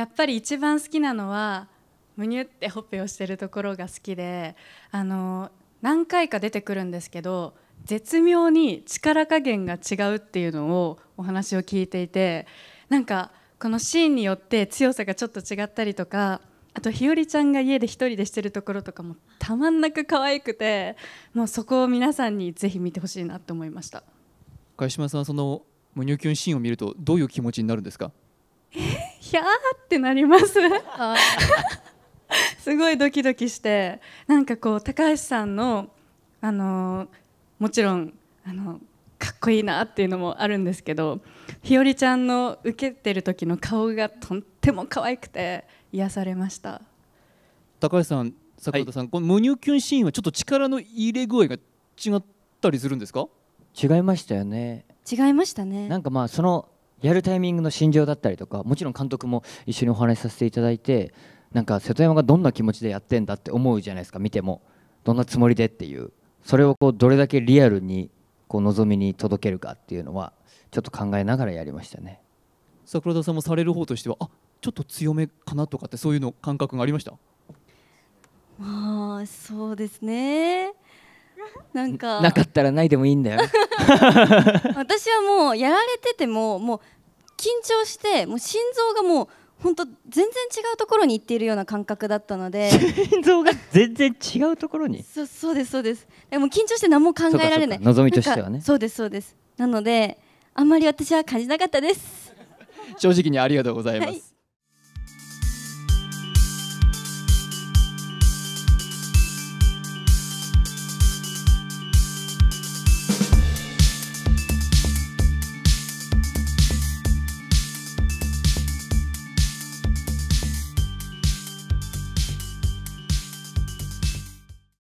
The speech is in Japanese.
やっぱり一番好きなのはむにゅってほっぺをしてるところが好きであの何回か出てくるんですけど絶妙に力加減が違うっていうのをお話を聞いていてなんかこのシーンによって強さがちょっと違ったりとかあとひよりちゃんが家で1人でしてるところとかもたまんなく可愛くてもうそこを皆さんにぜひ見てほしいなと思いました萱島さんそのゅキュンシーンを見るとどういう気持ちになるんですかひゃーってなります すごいドキドキしてなんかこう高橋さんの、あのー、もちろん、あのかっこいいなっていうのもあるんですけど日和ちゃんの受けてる時の顔がとっても可愛くて癒されました高橋さん坂田さん、はい、この胸キュンシーンはちょっと力の入れ具合が違ったりするんですか違いましたよね違いましたねなんかまあそのやるタイミングの心情だったりとかもちろん監督も一緒にお話しさせていただいてなんか瀬戸山がどんな気持ちでやってんだって思うじゃないですか見てもどんなつもりでっていうそれをこうどれだけリアルにこう望みに届けるかっていうのはちょっと考えながらやりましたね桜田さんもされる方としてはあちょっと強めかなとかってそういうの感覚がありましたまあそうですねなんかなかったらないでもいいんだよ 私はもうやられててももう緊張してもう心臓がもう本当全然違うところに行っているような感覚だったので 心臓が全然違うところにそうそうですそうですでも緊張して何も考えられない望みとしてはねそうですそうですなのであんまり私は感じなかったです 正直にありがとうございます、はい